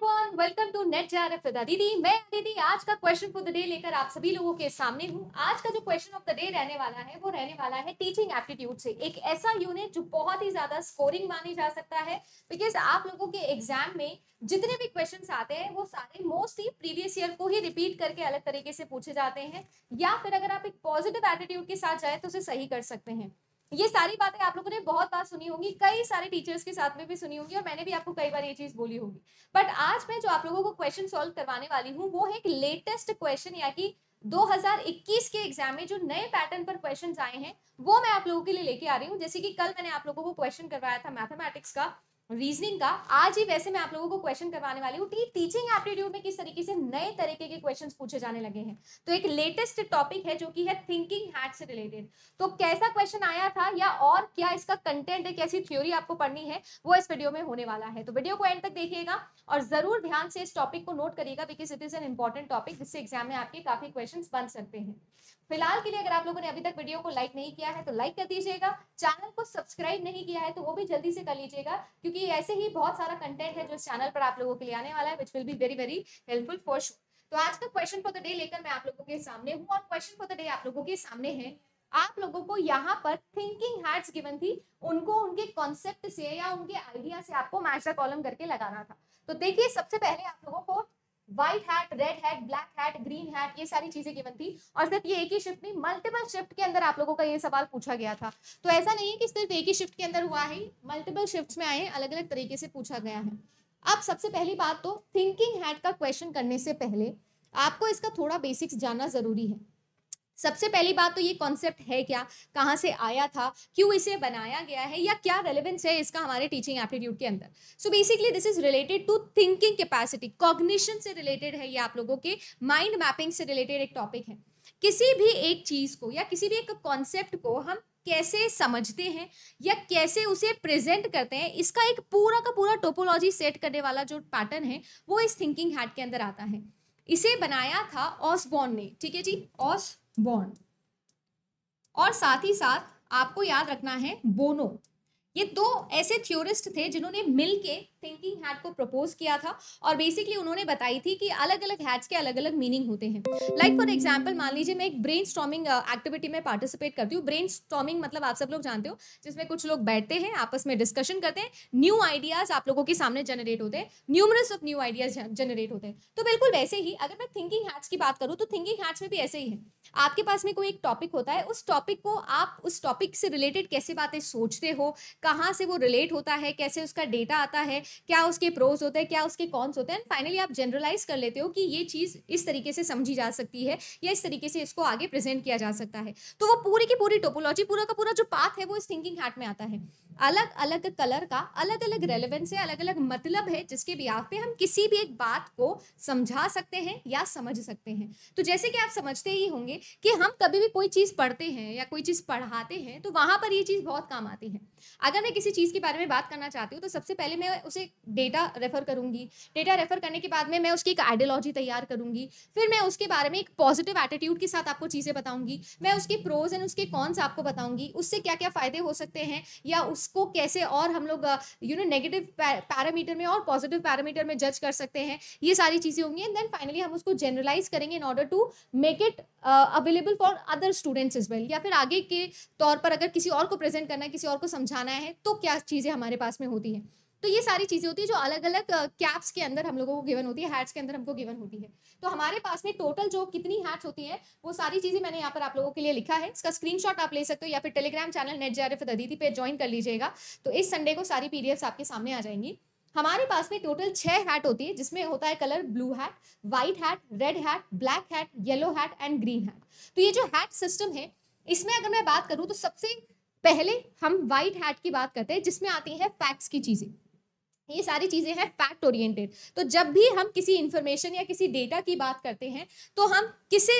everyone, welcome to Net JRF with दीदी मैं दीदी आज का क्वेश्चन फॉर द डे लेकर आप सभी लोगों के सामने हूँ आज का जो क्वेश्चन ऑफ द डे रहने वाला है वो रहने वाला है टीचिंग एप्टीट्यूड से एक ऐसा यूनिट जो बहुत ही ज्यादा स्कोरिंग मानी जा सकता है बिकॉज आप लोगों के एग्जाम में जितने भी क्वेश्चन आते हैं वो सारे मोस्टली प्रीवियस ईयर को ही रिपीट करके अलग तरीके से पूछे जाते हैं या फिर अगर आप एक पॉजिटिव एटीट्यूड के साथ जाए तो उसे सही कर सकते हैं ये सारी बातें आप लोगों ने बहुत बार सुनी होंगी कई सारे टीचर्स के साथ में भी सुनी होंगी और मैंने भी आपको कई बार ये चीज बोली होगी बट आज मैं जो आप लोगों को क्वेश्चन सोल्व करवाने वाली हूँ वो है एक लेटेस्ट क्वेश्चन या कि 2021 के एग्जाम में जो नए पैटर्न पर क्वेश्चंस आए हैं वो मैं आप लोगों के लिए लेके आ रही हूँ जैसे कि कल मैंने आप लोगों को क्वेश्चन करवाया था मैथमेटिक्स का रीजनिंग का आज ही वैसे मैं आप लोगों को क्वेश्चन करवाने वाली हूँ टीचिंग एप्टीट्यूड में किस तरीके से नए तरीके के क्वेश्चंस पूछे जाने लगे हैं तो एक लेटेस्ट टॉपिक है जो कि है थिंकिंग हैट से रिलेटेड तो कैसा क्वेश्चन आया था या और क्या इसका कंटेंट है कैसी थ्योरी आपको पढ़नी है वो इस वीडियो में होने वाला है तो वीडियो को एंड तक देखिएगा और जरूर ध्यान से इस टॉपिक को नोट करिएगा because it is an important topic जिससे एग्जाम में आपके काफी क्वेश्चन बन सकते हैं फिलहाल के लिए अगर आप लोगों ने अभी तक वीडियो को लाइक नहीं किया है तो लाइक कर दीजिएगा चैनल को सब्सक्राइब नहीं किया है तो वो भी जल्दी से कर लीजिएगा क्योंकि ऐसे ही बहुत सारा कंटेंट है जो इस चैनल पर आप लोगों के लिए आने वाला है which will be very very helpful for sure तो आज का क्वेश्चन फॉर द डे लेकर मैं आप लोगों के सामने हूँ और क्वेश्चन फॉर द डे आप लोगों के सामने है आप लोगों को यहाँ पर थिंकिंग हार्ट गिवन थी उनको उनके कॉन्सेप्ट से या उनके आइडिया से आपको मैच कॉलम करके लगाना था तो देखिए सबसे पहले आप लोगों को white hat red hat black hat green hat ये सारी चीजें गिवन थी और सिर्फ ये एक ही शिफ्ट नहीं मल्टीपल शिफ्ट के अंदर आप लोगों का ये सवाल पूछा गया था तो ऐसा नहीं है कि सिर्फ एक ही शिफ्ट के अंदर हुआ है मल्टीपल शिफ्ट में आए अलग अलग तरीके से पूछा गया है अब सबसे पहली बात तो थिंकिंग हैट का क्वेश्चन करने से पहले आपको इसका थोड़ा बेसिक्स जानना जरूरी है सबसे पहली बात तो ये कॉन्सेप्ट है क्या कहाँ से आया था क्यों इसे बनाया गया है या क्या रेलिवेंस है इसका हमारे टीचिंग एप्टीट्यूड के अंदर so basically this is related to thinking capacity cognition से रिलेटेड है ये आप लोगों के माइंड मैपिंग से रिलेटेड एक टॉपिक है किसी भी एक चीज़ को या किसी भी एक कॉन्सेप्ट को हम कैसे समझते हैं या कैसे उसे प्रेजेंट करते हैं इसका एक पूरा का पूरा टोपोलॉजी सेट करने वाला जो पैटर्न है वो इस थिंकिंग हैट के अंदर आता है इसे बनाया था ऑसबॉर्न ने ठीक है जी ऑस बॉन्ड और साथ ही साथ आपको याद रखना है बोनो ये दो ऐसे थ्योरिस्ट थे जिन्होंने मिलके थिंकिंग हैट को प्रपोज किया था और बेसिकली उन्होंने बताई थी कि अलग अलग हैट्स के अलग अलग मीनिंग होते हैं लाइक फॉर एग्जाम्पल मान लीजिए मैं एक ब्रेन स्टॉमिंग एक्टिविटी में पार्टिसिपेट करती हूँ ब्रेन स्टॉमिंग मतलब आप सब लोग जानते हो जिसमें कुछ लोग बैठते हैं आपस में डिस्कशन करते हैं न्यू आइडियाज आप लोगों के सामने जनरेट होते हैं numerous of new ideas generate होते हैं तो बिल्कुल वैसे ही अगर मैं थिंकिंग हैट्स की बात करूँ तो थिंकिंग हैट्स में भी ऐसे ही है आपके पास में कोई एक टॉपिक होता है उस टॉपिक को आप उस टॉपिक से रिलेटेड कैसे बातें सोचते हो कहाँ से वो रिलेट होता है कैसे उसका डेटा आता है क्या उसके प्रोज होते हैं क्या उसके कॉन्स होते हैं एंड फाइनली आप जनरलाइज कर लेते हो कि ये चीज़ इस तरीके से समझी जा सकती है या इस तरीके से इसको आगे प्रेजेंट किया जा सकता है तो वो पूरी की पूरी टोपोलॉजी पूरा का पूरा जो पाथ है वो इस थिंकिंग हार्ट में आता है अलग अलग कलर का अलग अलग रेलिवेंस है अलग अलग मतलब है जिसके भी आप पे हम किसी भी एक बात को समझा सकते हैं या समझ सकते हैं तो जैसे कि आप समझते ही होंगे कि हम कभी भी कोई चीज़ पढ़ते हैं या कोई चीज़ पढ़ाते हैं तो वहाँ पर ये चीज़ बहुत काम आती है अगर मैं किसी चीज़ के बारे में बात करना चाहती हूँ तो सबसे पहले मैं उसे उसे डेटा रेफ़र करूंगी डेटा रेफ़र करने के बाद में मैं उसकी एक आइडियोलॉजी तैयार करूंगी फिर मैं उसके बारे में एक पॉजिटिव एटीट्यूड के साथ आपको चीज़ें बताऊंगी मैं उसके प्रोज एंड उसके कॉन्स आपको बताऊंगी उससे क्या क्या फ़ायदे हो सकते हैं या उसको कैसे और हम लोग यू नो नेगेटिव पैरामीटर में और पॉजिटिव पैरामीटर में जज कर सकते हैं ये सारी चीज़ें होंगी एंड देन फाइनली हम उसको जनरलाइज करेंगे in order to make it available for other students as well या फिर आगे के तौर पर अगर किसी और को प्रेजेंट करना है किसी और को समझाना है तो क्या चीज़ें हमारे पास में होती हैं तो ये सारी चीज़ें होती है जो अलग अलग कैप्स के अंदर हम लोगों को गिवन होती है हैट्स के अंदर हमको गिवन होती है तो हमारे पास में टोटल जो कितनी हैट्स होती है वो सारी चीज़ें मैंने यहाँ पर आप लोगों के लिए लिखा है इसका स्क्रीनशॉट आप ले सकते हो या फिर Telegram channel NET J R पे ज्वाइन कर लीजिएगा तो इस संडे को सारी पी आपके सामने आ जाएंगी हमारे पास में टोटल छह हैट होती है जिसमें होता है colour blue hat white hat red hat black hat yellow hat and green hat तो ये जो हैट सिस्टम है इसमें अगर मैं बात करूँ तो सबसे पहले हम व्हाइट हैट की बात करते हैं जिसमें आती है फैक्ट्स की चीज़ें ये सारी चीज़ें हैं फैक्ट ओरिएंटेड तो जब भी हम किसी इन्फॉर्मेशन या किसी डेटा की बात करते हैं तो हम किसे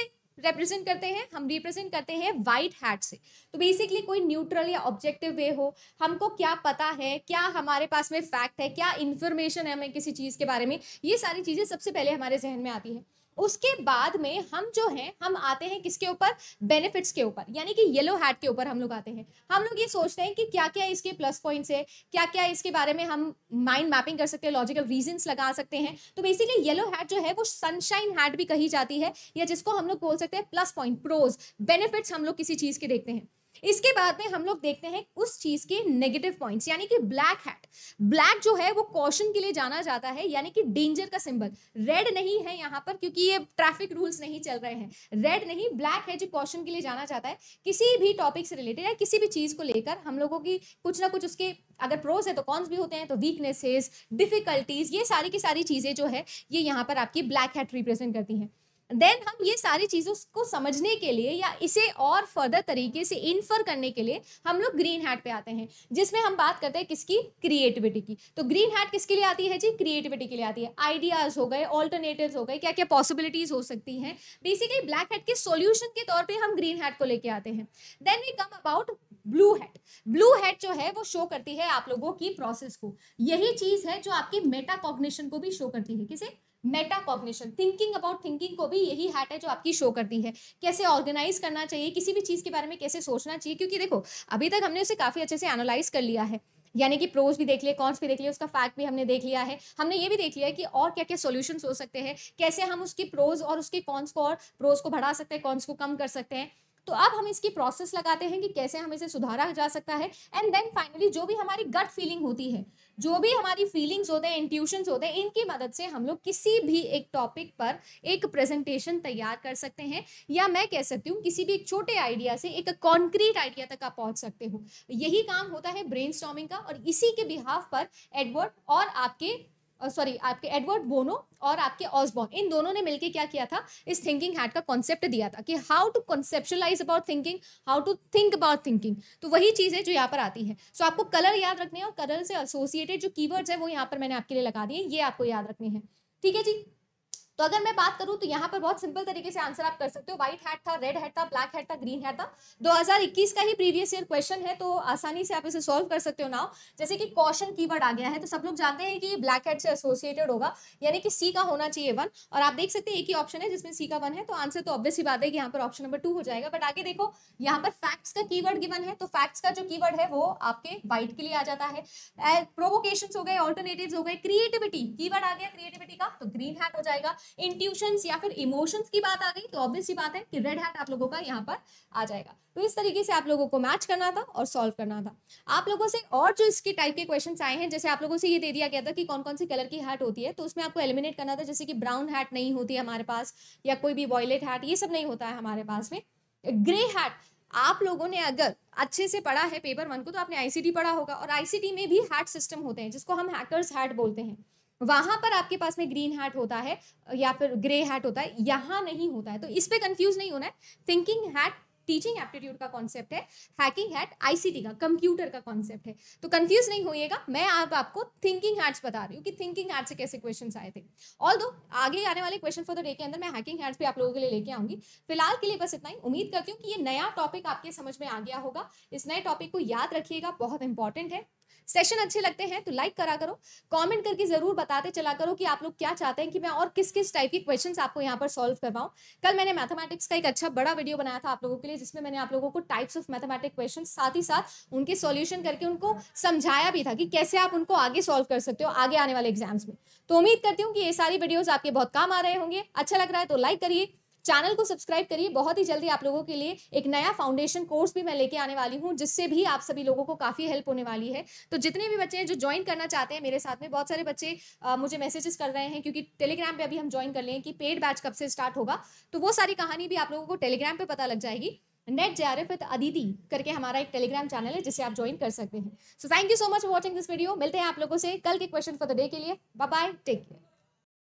रिप्रेजेंट करते हैं हम रिप्रेजेंट करते हैं वाइट हैट से तो बेसिकली कोई न्यूट्रल या ऑब्जेक्टिव वे हो हमको क्या पता है क्या हमारे पास में फैक्ट है क्या इन्फॉर्मेशन है हमें किसी चीज़ के बारे में ये सारी चीज़ें सबसे पहले हमारे जहन में आती है उसके बाद में हम जो हैं हम आते हैं किसके ऊपर बेनिफिट्स के ऊपर यानी कि येलो हैट के ऊपर हम लोग आते हैं हम लोग ये सोचते हैं कि क्या क्या इसके प्लस पॉइंट्स है क्या क्या इसके बारे में हम माइंड मैपिंग कर सकते हैं लॉजिकल रीजंस लगा सकते हैं तो बेसिकली येलो हैट जो है वो सनशाइन हैट भी कही जाती है या जिसको हम लोग बोल सकते हैं प्लस पॉइंट प्रोज बेनिफिट्स हम लोग किसी चीज़ के देखते हैं इसके बाद में हम लोग देखते हैं उस चीज के नेगेटिव पॉइंट्स यानी कि ब्लैक हैट ब्लैक जो है वो कॉशन के लिए जाना जाता है यानी कि डेंजर का सिंबल रेड नहीं है यहाँ पर क्योंकि ये ट्रैफिक रूल्स नहीं चल रहे हैं रेड नहीं ब्लैक है जो कॉशन के लिए जाना जाता है किसी भी टॉपिक से रिलेटेड या किसी भी चीज को लेकर हम लोगों की कुछ ना कुछ उसके अगर प्रोज है तो कॉन्स भी होते हैं तो वीकनेसेस डिफिकल्टीज ये सारी की सारी चीजें जो है ये यहाँ पर आपकी ब्लैक हैट रिप्रेजेंट करती हैं देन हम ये सारी चीज़ों को समझने के लिए या इसे और फर्दर तरीके से इन्फर करने के लिए हम लोग ग्रीन हैट पे आते हैं जिसमें हम बात करते हैं किसकी क्रिएटिविटी की तो ग्रीन हैट किसके लिए आती है जी क्रिएटिविटी के लिए आती है आइडियाज़ हो गए ऑल्टरनेटिव हो गए क्या क्या पॉसिबिलिटीज़ हो सकती हैं बेसिकली ब्लैक हैट के सोल्यूशन के तौर पर हम ग्रीन हैट को लेके आते हैं then we come about blue hat blue hat जो है वो शो करती है आप लोगों की प्रोसेस को यही चीज़ है जो आपकी मेटा कॉग्निशन को भी शो करती है किसे मेटाकॉग्निशन थिंकिंग अबाउट थिंकिंग को भी यही हैट है जो आपकी शो करती है कैसे ऑर्गेनाइज करना चाहिए किसी भी चीज़ के बारे में कैसे सोचना चाहिए क्योंकि देखो अभी तक हमने उसे काफ़ी अच्छे से एनालाइज कर लिया है यानी कि प्रोज भी देख लिए कॉन्स भी देख लिए उसका फैक्ट भी हमने देख लिया है हमने ये भी देख लिया है कि और क्या क्या सोल्यूशन हो सकते हैं कैसे हम उसकी प्रोज और उसके कॉन्स को और प्रोज को बढ़ा सकते हैं कॉन्स को कम कर सकते हैं तो अब हम इसकी प्रोसेस लगाते हैं कि कैसे हम इसे सुधारा जा सकता है एंड देन फाइनली जो भी हमारी गट फीलिंग होती है जो भी हमारी फीलिंग्स होते हैं इंट्यूशंस होते हैं इनकी मदद से हम लोग किसी भी एक टॉपिक पर एक प्रेजेंटेशन तैयार कर सकते हैं या मैं कह सकती हूँ किसी भी एक छोटे आइडिया से एक कॉन्क्रीट आइडिया तक आप पहुँच सकते हो यही काम होता है ब्रेन का और इसी के बिहाफ पर एडवर्ड और आपके सॉरी आपके एडवर्ड बोनो और आपके ऑसबॉर्न इन दोनों ने मिलकर क्या किया था इस थिंकिंग हैट का कॉन्सेप्ट दिया था कि how to conceptualise about thinking how to think about thinking तो वही चीज़ है जो यहाँ पर आती है सो so, आपको कलर याद रखने हैं और कलर से एसोसिएटेड जो कीवर्ड्स है वो यहाँ पर मैंने आपके लिए लगा दिए ये आपको याद रखने हैं ठीक है जी तो अगर मैं बात करूं तो यहाँ पर बहुत सिंपल तरीके से आंसर आप कर सकते हो व्हाइट हैट था रेड हैट था ब्लैक हैट था ग्रीन हैट था 2021 का ही प्रीवियस ईयर क्वेश्चन है तो आसानी से आप इसे सॉल्व कर सकते हो नाउ जैसे कि कॉशन की आ गया है तो सब लोग जानते हैं कि ये ब्लैक हेड से एसोसिएटेड होगा यानी कि सी का होना चाहिए वन और आप देख सकते हैं एक ही ऑप्शन है जिसमें सी का वन है तो आंसर तो ऑब्वियस ही बात है कि यहाँ पर ऑप्शन नंबर टू हो जाएगा बट आगे देखो यहाँ पर फैक्ट्स का की गिवन है तो फैक्ट्स का जो की है वो आपके व्हाइट के लिए आ जाता है प्रोवोकेशन हो गए ऑल्टरनेटिव हो गए क्रिएटिविटी की आ गया क्रिएटिविटी का तो ग्रीन हैट हो जाएगा इंट्यूशन या फिर इमोशंस की बात आ गई तो ऑब्वियस बात है कि रेड हैट आप लोगों का यहाँ पर आ जाएगा तो इस तरीके से आप लोगों को मैच करना था और सॉल्व करना था आप लोगों से और जो इसके टाइप के क्वेश्चन आए हैं जैसे आप लोगों से ये दे दिया गया था कि कौन कौन सी कलर की हैट होती है तो उसमें आपको एलिमिनेट करना था जैसे कि ब्राउन हैट नहीं होती हमारे पास या कोई भी वॉयलेट हैट ये सब नहीं होता है हमारे पास में ग्रे हैट आप लोगों ने अगर अच्छे से पढ़ा है पेपर वन को तो आपने आईसीटी पढ़ा होगा और आईसीटी में भी हैट सिस्टम होते हैं जिसको हम हैकर्स हैट बोलते हैं वहां पर आपके पास में ग्रीन हैट होता है या फिर ग्रे हैट होता है यहाँ नहीं होता है तो इस पर कंफ्यूज नहीं होना है थिंकिंग हैट टीचिंग एप्टीट्यूड का कॉन्सेप्ट है हैकिंग हैट आईसीटी का कंप्यूटर का कॉन्सेप्ट है तो कंफ्यूज नहीं होइएगा मैं आप आपको थिंकिंग हैट्स बता रही हूँ कि थिंकिंग हैट से कैसे क्वेश्चन आए थे ऑल दो आगे आने वाले क्वेश्चन फॉर द डे के अंदर मैं हैकिंग हैट्स भी आप लोगों के लिए लेके आऊंगी फिलहाल के लिए बस इतना ही उम्मीद करती हूँ कि ये नया टॉपिक आपके समझ में आ गया होगा इस नए टॉपिक को याद रखिएगा बहुत इंपॉर्टेंट है सेशन अच्छे लगते हैं तो लाइक करा करो कमेंट करके जरूर बताते चला करो कि आप लोग क्या चाहते हैं कि मैं और किस किस टाइप के क्वेश्चंस आपको यहाँ पर सॉल्व करवाऊँ कल मैंने मैथमेटिक्स का एक अच्छा बड़ा वीडियो बनाया था आप लोगों के लिए जिसमें मैंने आप लोगों को टाइप्स ऑफ मैथमेटिक क्वेश्चन साथ ही साथ उनके सोल्यूशन करके उनको समझाया भी था कि कैसे आप उनको आगे सॉल्व कर सकते हो आगे आने वाले एग्जाम्स में तो उम्मीद करती हूँ कि ये सारी वीडियोज आपके बहुत काम आ रहे होंगे अच्छा लग रहा है तो लाइक करिए चैनल को सब्सक्राइब करिए बहुत ही जल्दी आप लोगों के लिए एक नया फाउंडेशन कोर्स भी मैं लेके आने वाली हूँ जिससे भी आप सभी लोगों को काफ़ी हेल्प होने वाली है तो जितने भी बच्चे हैं जो ज्वाइन करना चाहते हैं मेरे साथ में बहुत सारे बच्चे आ, मुझे मैसेजेस कर रहे हैं क्योंकि टेलीग्राम पर अभी हम ज्वाइन कर लें कि पेड बैच कब से स्टार्ट होगा तो वो सारी कहानी भी आप लोगों को टेलीग्राम पर पता लग जाएगी NET J R F with Aditi करके हमारा एक टेलीग्राम चैनल है जिसे आप ज्वाइन कर सकते हैं so thank you so much for watching this video मिलते हैं आप लोगों से कल के क्वेश्चन फॉर द डे के लिए बाय बाय टेक केयर